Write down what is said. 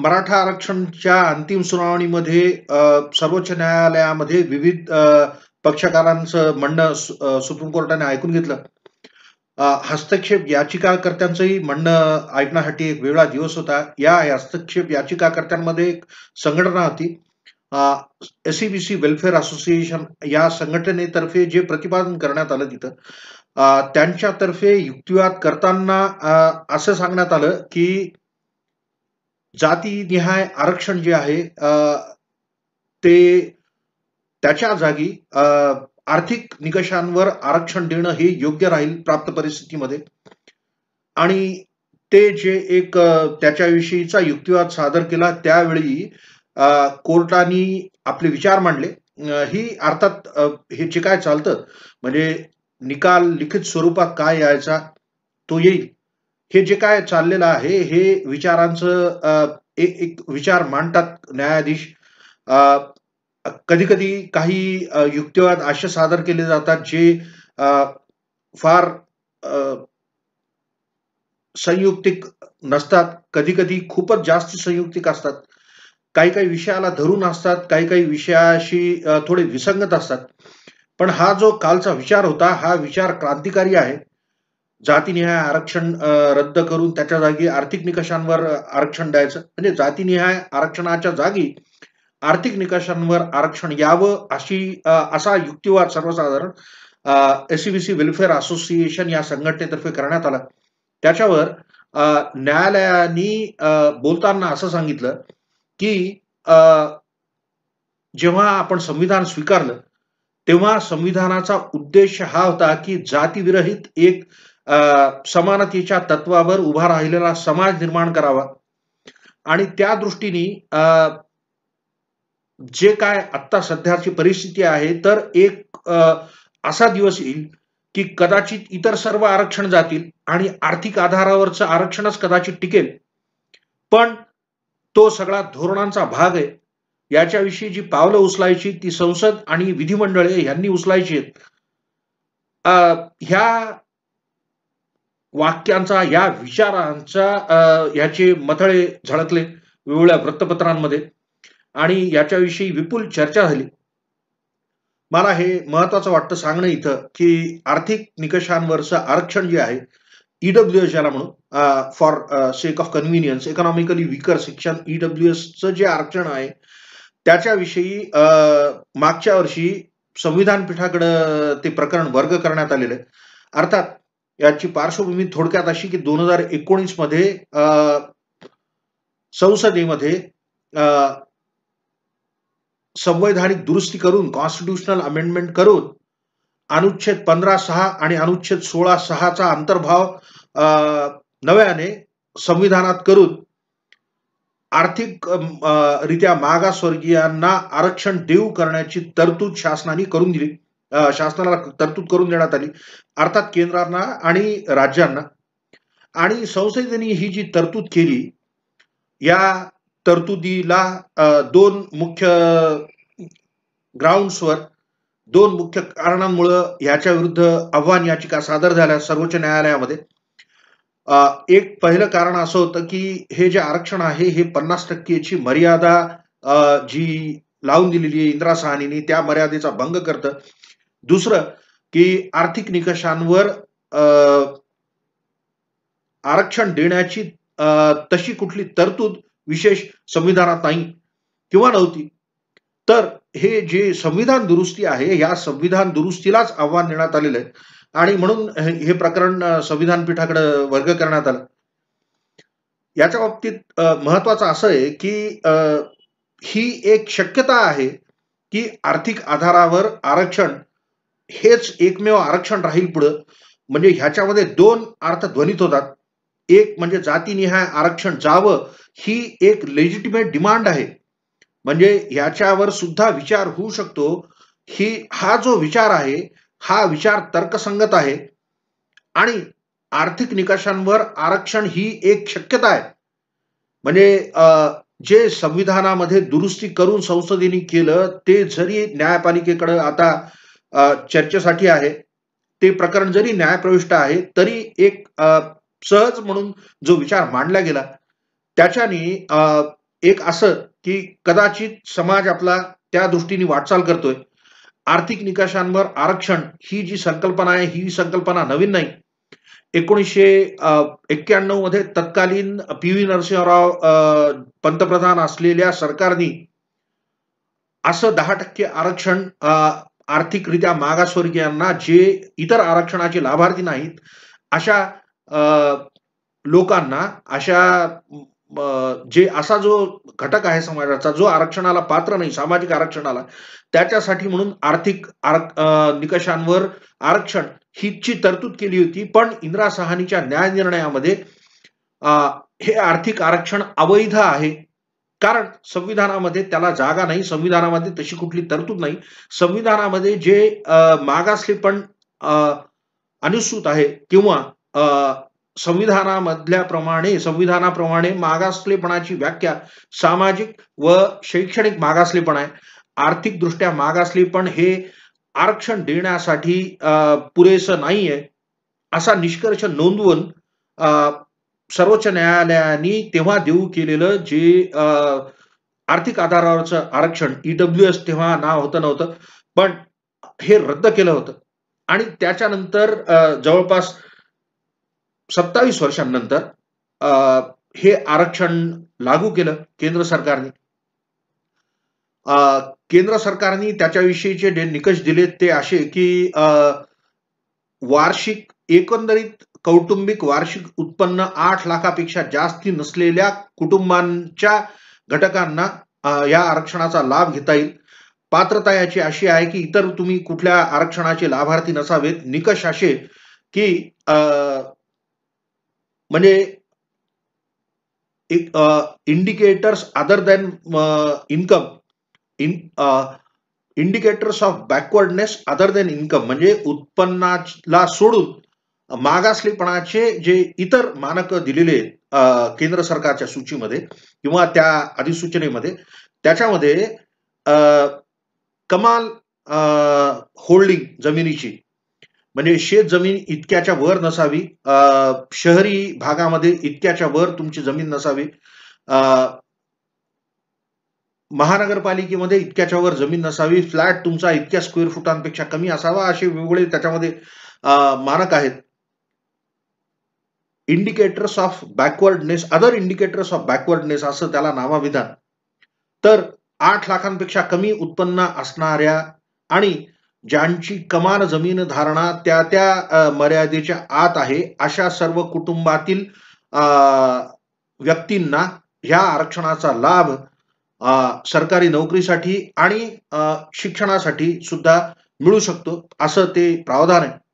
मराठा आरक्षणच्या अंतिम सुनावणीमध्ये सर्वोच्च न्यायालयामध्ये विविध पक्षकारांचं म्हणणं सुप्रीम कोर्टाने ऐकून घेतलं हस्तक्षेप याचिकाकर्त्यांचंही म्हणणं ऐकण्यासाठी एक वेगळा दिवस होता या हस्तक्षेप याचिकाकर्त्यांमध्ये एक संघटना होती S C B C welfare association या संघटनेतर्फे जे प्रतिपादन करण्यात आलं तिथं त्यांच्यातर्फे युक्तिवाद करताना असं सांगण्यात आलं की जातीनिहाय आरक्षण जे आहे ते त्याच्या जागी आर्थिक निकषांवर आरक्षण देणं हे योग्य राहील प्राप्त परिस्थितीमध्ये आणि ते जे एक त्याच्याविषयीचा युक्तिवाद सादर केला त्यावेळी कोर्टाने आपले विचार मांडले ही अर्थात हे जे काय चालतं म्हणजे निकाल लिखित स्वरूपात काय यायचा तो येईल हे जे काय चाललेलं आहे हे विचारांचं एक विचार मांडतात न्यायाधीश कधी कधी काही युक्तिवाद असे सादर केले जातात जे फार संयुक्तिक नसतात कधी कधी खूपच जास्त संयुक्तिक असतात काही काही विषयाला धरून असतात काही काही विषयाशी थोडे विसंगत असतात पण हा जो कालचा विचार होता हा विचार क्रांतिकारी आहे जातीनिहाय आरक्षण रद्द करून त्याच्या जागी आर्थिक निकषांवर आरक्षण द्यायचं म्हणजे जातीनिहाय आरक्षणाच्या जागी आर्थिक निकषांवर आरक्षण यावं अशी असा युक्तिवाद सर्वसाधारण एसीबीसी वेलफेअर असोसिएशन या संघटनेतर्फे करण्यात आला त्याच्यावर न्यायालयाने बोलताना असं सांगितलं की जेव्हा आपण संविधान स्वीकारलं तेव्हा संविधानाचा उद्देश हा होता की जातीविरहित एक समानतेच्या तत्वावर उभा राहिलेला समाज निर्माण करावा आणि त्या दृष्टीने जे काय आत्ता सध्याची परिस्थिती आहे तर एक असा दिवस येईल की कदाचित इतर सर्व आरक्षण जातील आणि आर्थिक आधारावरचं आरक्षणच कदाचित टिकेल पण तो सगळा धोरणांचा भाग आहे याच्याविषयी जी पावलं उचलायची ती संसद आणि विधिमंडळे यांनी उचलायची आहेत ह्या वाक्यांचा या विचारांचा याचे मथळे झळकले वेगवेगळ्या वृत्तपत्रांमध्ये आणि याच्याविषयी विपुल चर्चा झाली मला हे महत्वाचं वाटतं सांगणं इथं की आर्थिक निकषांवरचं आरक्षण जे आहे ईडब्ल्यू एस ज्याला म्हणून for sake of convenience economically weaker शिक्षण ईडब्ल्यू एसचं जे आरक्षण आहे त्याच्याविषयी मागच्या वर्षी संविधान पीठाकडं ते प्रकरण वर्ग करण्यात आलेलं आहे अर्थात याची पार्श्वभूमी थोडक्यात अशी की दोन हजार एकोणीस मध्ये संसदेमध्ये संवैधानिक दुरुस्ती करून कॉन्स्टिट्युशनल अमेंडमेंट करून अनुच्छेद पंधरा सहा आणि अनुच्छेद सोळा सहाचा अंतर्भाव नव्याने संविधानात करून आर्थिक रित्या मागासवर्गीयांना आरक्षण देऊ करण्याची तरतूद शासनाने करून दिली शासनाला तरतूद करून देण्यात आली अर्थात केंद्रांना आणि राज्यांना आणि संसदेने ही जी तरतूद केली या तरतुदीला दोन मुख्य ग्राउंड्सवर दोन मुख्य कारणांमुळे याच्या विरुद्ध आव्हान याचिका सादर झाल्या सर्वोच्च न्यायालयामध्ये एक पहिलं कारण असं होतं की हे जे आरक्षण आहे हे पन्नास टक्केची मर्यादा जी लावून दिलेली आहे इंदिरा सहानीने त्या मर्यादेचा भंग करतं दुसरं की आर्थिक निकषांवर आरक्षण देण्याची तशी कुठली तरतूद विशेष संविधानात नाही किंवा नव्हती तर हे जे संविधान दुरुस्ती आहे या संविधान दुरुस्तीलाच आव्हान देण्यात आलेलं आहे आणि म्हणून हे प्रकरण संविधान पीठाकडे वर्ग करण्यात आलं याच्या बाबतीत महत्वाचं असं आहे की ही एक शक्यता आहे की आर्थिक आधारावर आरक्षण हेच एकमेव आरक्षण राहील पुढं म्हणजे ह्याच्यामध्ये दोन अर्थ ध्वनित होतात एक म्हणजे जातीनिहाय आरक्षण जावं ही एक लेजिटिमेट डिमांड आहे म्हणजे ह्याच्यावर सुद्धा विचार होऊ शकतो ही हा जो विचार आहे हा विचार तर्कसंगत आहे आणि आर्थिक निकषांवर आरक्षण ही एक शक्यता आहे म्हणजे जे संविधानामध्ये दुरुस्ती करून संसदेने केलं ते जरी न्यायपालिकेकडे आता चर्चेसाठी आहे ते प्रकरण जरी न्यायप्रविष्ट आहे तरी एक सहज म्हणून जो विचार मांडला गेला त्याच्याने एक असं की कदाचित समाज आपला त्या दृष्टीने वाटचाल करतोय आर्थिक निकषांवर आरक्षण ही जी संकल्पना आहे ही संकल्पना नवीन नाही एकोणीसशे एक्क्याण्णव मध्ये तत्कालीन पी व्ही नरसिंहराव पंतप्रधान असलेल्या सरकारने असं दहा टक्के आरक्षण आर्थिकरित्या मागासवर्गीयांना जे इतर आरक्षणाचे लाभार्थी नाहीत अशा लोकांना अशा जे असा जो घटक आहे समाजाचा जो आरक्षणाला पात्र नाही सामाजिक आरक्षणाला त्याच्यासाठी म्हणून आर्थिक निकषांवर आरक्षण हीची तरतूद केली होती पण इंदिरा सहानीच्या न्याय निर्णयामध्ये हे आर्थिक आरक्षण अवैध आहे कारण संविधानामध्ये त्याला जागा नाही संविधानामध्ये तशी कुठली तरतूद नाही संविधानामध्ये जे मागासले पण अनुसूत आहे किंवा संविधानामधल्याप्रमाणे संविधानाप्रमाणे मागासलेपणाची व्याख्या सामाजिक व शैक्षणिक मागासलेपण आहे आर्थिकदृष्ट्या मागासलेपण हे आरक्षण देण्यासाठी पुरेसं आहे असा निष्कर्ष नोंदवून सर्वोच्च न्यायालयाने तेव्हा देऊ केलेलं जे आर्थिक आधारावरचं आरक्षण ईडब्ल्यू e एस तेव्हा नाव होतं नव्हतं पण हे रद्द केलं होतं आणि त्याच्यानंतर जवळपास सत्तावीस वर्षांनंतर हे आरक्षण लागू केलं केंद्र सरकारने केंद्र सरकारने त्याच्याविषयीचे जे निकष दिले ते असे की वार्षिक एकंदरीत कौटुंबिक वार्षिक उत्पन्न आठ लाखापेक्षा जास्ती नसलेल्या कुटुंबांच्या घटकांना या आरक्षणाचा लाभ घेता येईल पात्रता याची अशी आहे की इतर तुम्ही कुठल्या आरक्षणाचे लाभार्थी नसावेत निकष असे की म्हणजे एक indicators other than income in indicators of backwardness other than income म्हणजे उत्पन्नाला सोडून मागासलेपणाचे जे इतर मानक दिलेले आहेत केंद्र सरकारच्या सूचीमध्ये किंवा त्या अधिसूचनेमध्ये त्याच्यामध्ये कमाल होल्डिंग जमिनीची म्हणजे शेत जमीन इतक्याच्या वर नसावी शहरी भागामध्ये इतक्याच्या वर तुमची जमीन नसावी महानगरपालिकेमध्ये इतक्याच्या वर जमीन नसावी फ्लॅट तुमचा इतक्या स्क्वेअर फुटांपेक्षा कमी असावा असे वेगवेगळे त्याच्यामध्ये मानक आहेत indicators of backwardness other indicators of backwardness असं त्याला नावाविधान तर आठ लाखांपेक्षा कमी उत्पन्न असणाऱ्या आणि ज्यांची कमान जमीन धारणा त्या त्या मर्यादेच्या आत आहे अशा सर्व कुटुंबातील व्यक्तींना ह्या आरक्षणाचा लाभ सरकारी नोकरीसाठी आणि शिक्षणासाठी सुद्धा मिळू शकतो असं ते प्रावधान आहे